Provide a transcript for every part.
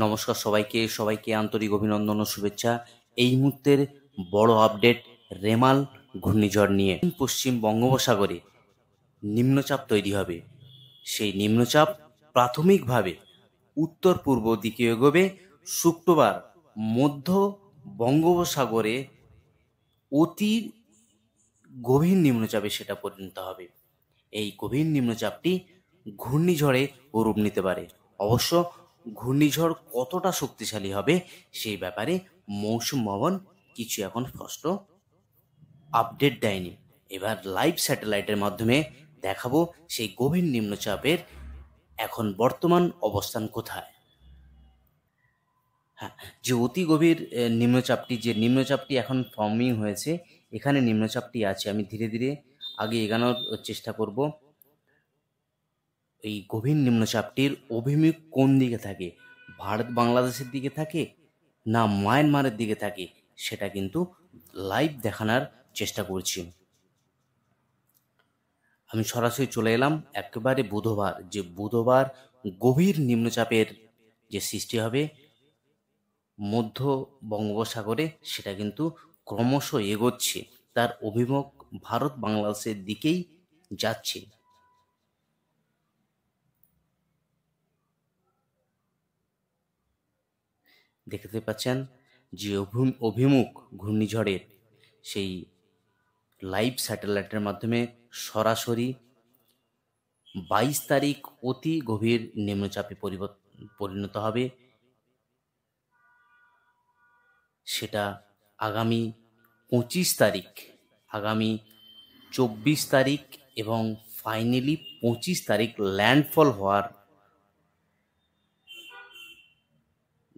নমস্কার সবাইকে সবাইকে আন্তরিক অভিনন্দন ও শুভেচ্ছা এই মুহূর্তের বড় আপডেট রেমাল ঘূর্ণিঝড় নিয়ে পশ্চিম বঙ্গোপসাগরে নিম্নচাপ তৈরি হবে সেই নিম্নচাপ প্রাথমিকভাবে উত্তর পূর্ব দিকে এগোবে শুক্রবার মধ্য বঙ্গোপসাগরে অতি গভীর নিম্নচাপে সেটা পরিণত হবে এই গভীর নিম্নচাপটি ঘূর্ণিঝড়ে রূপ নিতে পারে অবশ্য ঘূর্ণিঝড় কতটা শক্তিশালী হবে সেই ব্যাপারে মৌসুম ভবন কিছু এখন স্পষ্ট আপডেট দেয়নি এবার লাইভ স্যাটেলাইটের মাধ্যমে দেখাবো সেই গভীর নিম্নচাপের এখন বর্তমান অবস্থান কোথায় হ্যাঁ যে অতি গভীর নিম্নচাপটি যে নিম্নচাপটি এখন ফর্মিং হয়েছে এখানে নিম্নচাপটি আছে আমি ধীরে ধীরে আগে এগানোর চেষ্টা করব এই গভীর নিম্নচাপটির অভিমুখ কোন দিকে থাকে ভারত বাংলাদেশের দিকে থাকে না মায়ানমারের দিকে থাকে সেটা কিন্তু লাইভ দেখানোর চেষ্টা করছি আমি সরাসরি চলে এলাম একেবারে বুধবার যে বুধবার গভীর নিম্নচাপের যে সৃষ্টি হবে মধ্য বঙ্গোপসাগরে সেটা কিন্তু ক্রমশ এগোচ্ছে তার অভিমুখ ভারত বাংলাদেশের দিকেই যাচ্ছে দেখতে পাচ্ছেন যে অভিমুখ ঘূর্ণিঝড়ের সেই লাইভ স্যাটেলাইটের মাধ্যমে সরাসরি বাইশ তারিখ অতি গভীর নিম্নচাপে পরিণত হবে সেটা আগামী পঁচিশ তারিখ আগামী চব্বিশ তারিখ এবং ফাইনালি পঁচিশ তারিখ ল্যান্ডফল হওয়ার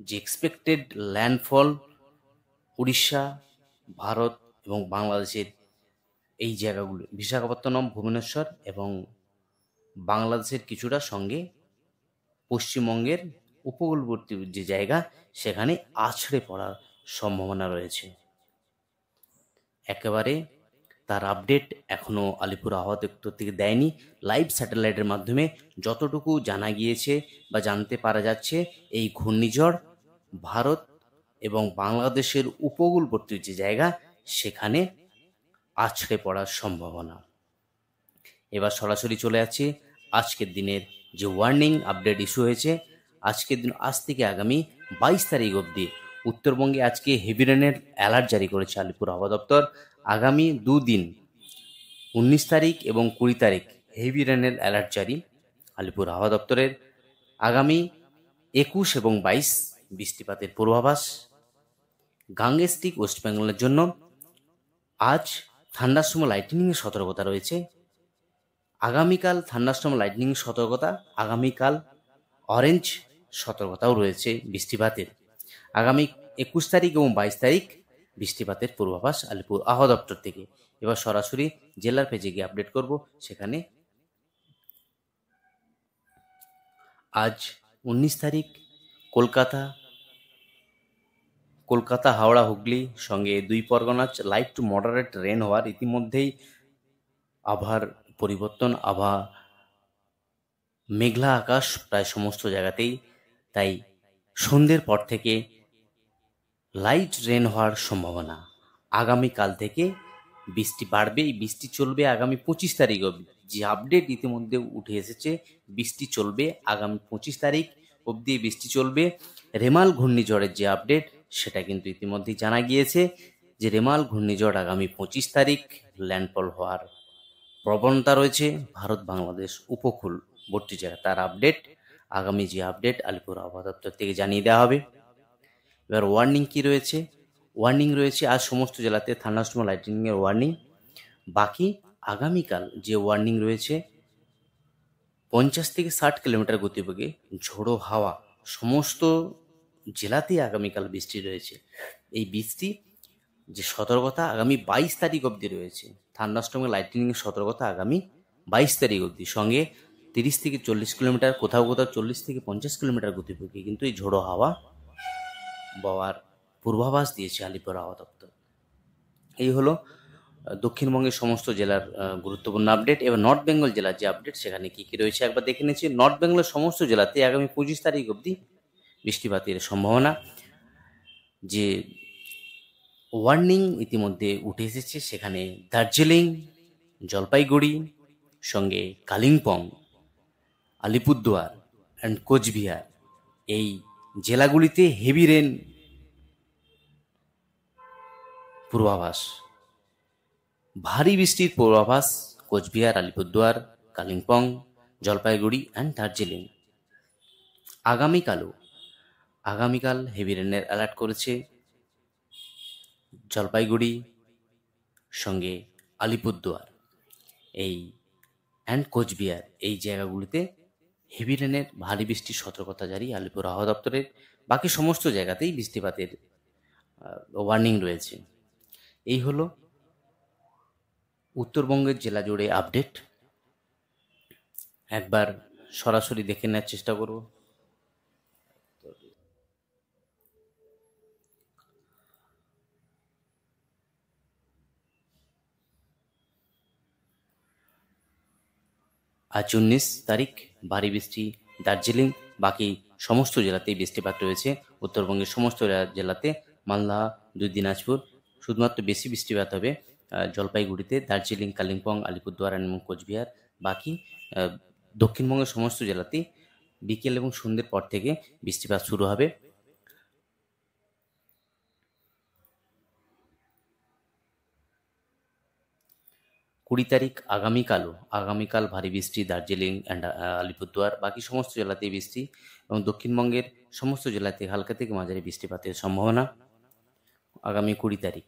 যে এক্সপেক্টেড ল্যান্ডফল উড়িষ্যা ভারত এবং বাংলাদেশের এই জায়গাগুলো বিশাখাপত্তনম ভুবনেশ্বর এবং বাংলাদেশের কিছুটা সঙ্গে পশ্চিমবঙ্গের উপকূলবর্তী যে জায়গা সেখানে আছড়ে পড়ার সম্ভাবনা রয়েছে একেবারে তার আপডেট এখনও আলিপুর আবহাওয়া দপ্তর থেকে দেয়নি লাইভ স্যাটেলাইটের মাধ্যমে যতটুকু জানা গিয়েছে বা জানতে পারা যাচ্ছে এই ঘূর্ণিঝড় ভারত এবং বাংলাদেশের উপকূলবর্তী যে জায়গা সেখানে আছড়ে পড়ার সম্ভাবনা এবার সরাসরি চলে আসছি আজকের দিনের যে ওয়ার্নিং আপডেট ইস্যু হয়েছে আজকের দিন আজ থেকে আগামী বাইশ তারিখ অবধি উত্তরবঙ্গে আজকে হেভি রেনের অ্যালার্ট জারি করেছে আলিপুর হাওয়া দপ্তর আগামী দুদিন উনিশ তারিখ এবং কুড়ি তারিখ হেভি রেনের অ্যালার্ট জারি আলিপুর হাওয়া দপ্তরের আগামী একুশ এবং বাইশ বৃষ্টিপাতের পূর্বাভাস গাঙ্গেস্টিক ওয়েস্ট বেঙ্গলের জন্য আজ ঠান্ডার সময় লাইটনিংয়ের সতর্কতা রয়েছে আগামীকাল ঠান্ডার সময় লাইটনিং সতর্কতা আগামীকাল অরেঞ্জ সতর্কতাও রয়েছে বৃষ্টিপাতের আগামী একুশ তারিখ এবং বাইশ তারিখ বৃষ্টিপাতের পূর্বাভাস আলিপুর আহ দপ্তর থেকে এবার সরাসরি জেলার পেজে গিয়ে আপডেট করব সেখানে আজ উনিশ তারিখ কলকাতা কলকাতা হাওড়া হুগলি সঙ্গে দুই Parganas light to moderate rain হওয়ার ইতিমধ্যেই আবহার পরিবর্তন আবহাওয়া মেঘলা আকাশ প্রায় সমস্ত জায়গাতেই তাই সন্ধ্যের পর থেকে লাইট রেন হওয়ার সম্ভাবনা আগামীকাল থেকে বৃষ্টি বাড়বে এই বৃষ্টি চলবে আগামী পঁচিশ তারিখ অবধি যে আপডেট ইতিমধ্যে উঠে এসেছে বৃষ্টি চলবে আগামী পঁচিশ তারিখ অবধি বৃষ্টি চলবে রেমাল ঘূর্ণিঝড়ের যে আপডেট সেটা কিন্তু ইতিমধ্যেই জানা গিয়েছে যে রেমাল ঘূর্ণিঝড় আগামী পঁচিশ তারিখ ল্যান্ডফল হওয়ার প্রবণতা রয়েছে ভারত বাংলাদেশ উপকূলবর্তী জেলা তার আপডেট আগামী যে আপডেট আলিপুর আবহাওয়া দপ্তর থেকে জানিয়ে দেওয়া হবে এবার ওয়ার্নিং কি রয়েছে ওয়ার্নিং রয়েছে আর সমস্ত জেলাতে থান্ডাস্টম লাইটিংয়ের ওয়ার্নিং বাকি আগামীকাল যে ওয়ার্নিং রয়েছে পঞ্চাশ থেকে ষাট কিলোমিটার গতিবেগে ঝোড়ো হাওয়া সমস্ত জেলাতেই আগামীকাল বৃষ্টি রয়েছে এই বৃষ্টি যে সতর্কতা আগামী বাইশ তারিখ অবধি রয়েছে থান্ডাস্টমের লাইটিনিংয়ের সতর্কতা আগামী বাইশ তারিখ অবধি সঙ্গে তিরিশ থেকে চল্লিশ কিলোমিটার কোথাও কোথাও চল্লিশ থেকে পঞ্চাশ কিলোমিটার গতিবেগে কিন্তু এই ঝোড়ো হাওয়া বাবার পূর্বাভাস দিয়েছে আলিপুর হাওয়া দপ্তর এই হলো দক্ষিণবঙ্গের সমস্ত জেলার গুরুত্বপূর্ণ আপডেট এবার নর্থ বেঙ্গল জেলার যে আপডেট সেখানে কী কী রয়েছে একবার দেখে নিয়েছি নর্থ বেঙ্গলের সমস্ত জেলাতে আগামী পঁচিশ তারিখ অবধি বৃষ্টিপাতের সম্ভাবনা যে ওয়ার্নিং ইতিমধ্যে উঠে এসেছে সেখানে দার্জিলিং জলপাইগুড়ি সঙ্গে কালিম্পং আলিপুরদুয়ার অ্যান্ড কোচবিহার এই জেলাগুলিতে হেভি রেন পূর্বাভাস ভারী বৃষ্টির পূর্বাভাস কোচবিহার আলিপুরদুয়ার কালিম্পং জলপাইগুড়ি অ্যান্ড দার্জিলিং আগামীকালও আগামীকাল হেভি রেনের অ্যালার্ট করেছে জলপাইগুড়ি সঙ্গে আলিপুরদুয়ার এই অ্যান্ড কোচবিহার এই জায়গাগুলিতে হেভি রেনের ভারী বৃষ্টির সতর্কতা জারি আলিপুর আবহাওয়া দপ্তরের বাকি সমস্ত জায়গাতেই বৃষ্টিপাতের ওয়ার্নিং রয়েছে এই হল উত্তরবঙ্গের জেলা জুড়ে আপডেট একবার সরাসরি দেখে নেওয়ার চেষ্টা করব আজ উনিশ তারিখ ভারী বৃষ্টি দার্জিলিং বাকি সমস্ত জেলাতেই বৃষ্টিপাত রয়েছে উত্তরবঙ্গের সমস্ত জেলাতে মালদা দুই দিনাজপুর শুধুমাত্র বেশি বৃষ্টিপাত হবে জলপাইগুড়িতে দার্জিলিং কালিম্পং আলিপুরদুয়ার এবং কোচবিহার বাকি দক্ষিণবঙ্গের সমস্ত জেলাতেই বিকেল এবং সন্ধ্যের পর থেকে বৃষ্টিপাত শুরু হবে কুড়ি তারিখ আগামীকালও আগামীকাল ভারী বৃষ্টি দার্জিলিং অ্যান্ড আলিপুরদুয়ার বাকি সমস্ত জেলাতেই বৃষ্টি এবং দক্ষিণবঙ্গের সমস্ত জেলাতে হালকা থেকে মাঝারি বৃষ্টিপাতের সম্ভাবনা আগামী কুড়ি তারিখ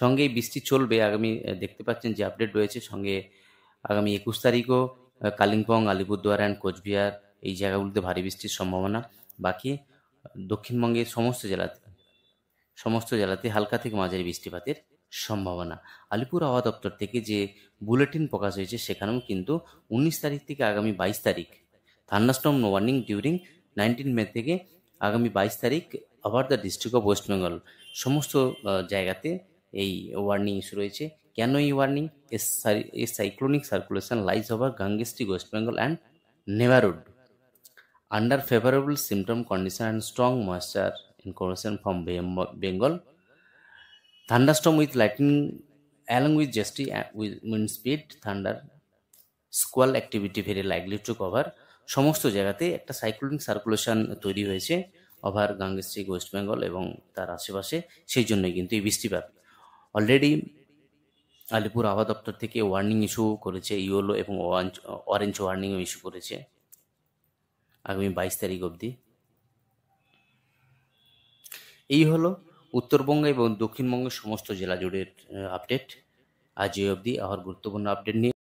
সঙ্গে বৃষ্টি চলবে আগামী দেখতে পাচ্ছেন যে আপডেট রয়েছে সঙ্গে আগামী একুশ তারিখও কালিম্পং আলিপুরদুয়ার অ্যান্ড কোচবিহার এই জায়গাগুলিতে ভারী বৃষ্টির সম্ভাবনা বাকি দক্ষিণবঙ্গের সমস্ত জেলাতে সমস্ত জেলাতে হালকা থেকে মাঝারি বৃষ্টিপাতের সম্ভাবনা আলিপুর আবহাওয়া দপ্তর থেকে যে বুলেটিন প্রকাশ হয়েছে সেখানেও কিন্তু উনিশ তারিখ থেকে আগামী বাইশ তারিখ thunderstorm warning during nineteen May থেকে আগামী বাইশ তারিখ আবার the district of West Bengal সমস্ত জায়গাতে এই ওয়ার্নিং ইস্যু রয়েছে কেন এই warning a cyclonic circulation lies over Gangetic West Bengal and neighbourhood under favourable symptom condition and strong moisture incursion from Bengal Thunderstorm with lightning along with gusty with wind speed thunder squall activity very likely to cover সমস্ত জায়গাতে একটা cyclonic circulation তৈরি হয়েছে over গাঙ্গেশ্রী West Bengal এবং তার আশেপাশে সেই জন্যই কিন্তু এই বৃষ্টিপাত অলরেডি আলিপুর আবহাওয়া দপ্তর থেকে ওয়ার্নিং ইস্যু করেছে ইয়েলো এবং অরেঞ্জ ওয়ার্নিংও ইস্যু করেছে আগামী বাইশ তারিখ অবধি এই হলো উত্তরবঙ্গ এবং দক্ষিণবঙ্গের সমস্ত জেলা জুড়ে আপডেট আজ এই অবধি আবার গুরুত্বপূর্ণ আপডেট নিয়ে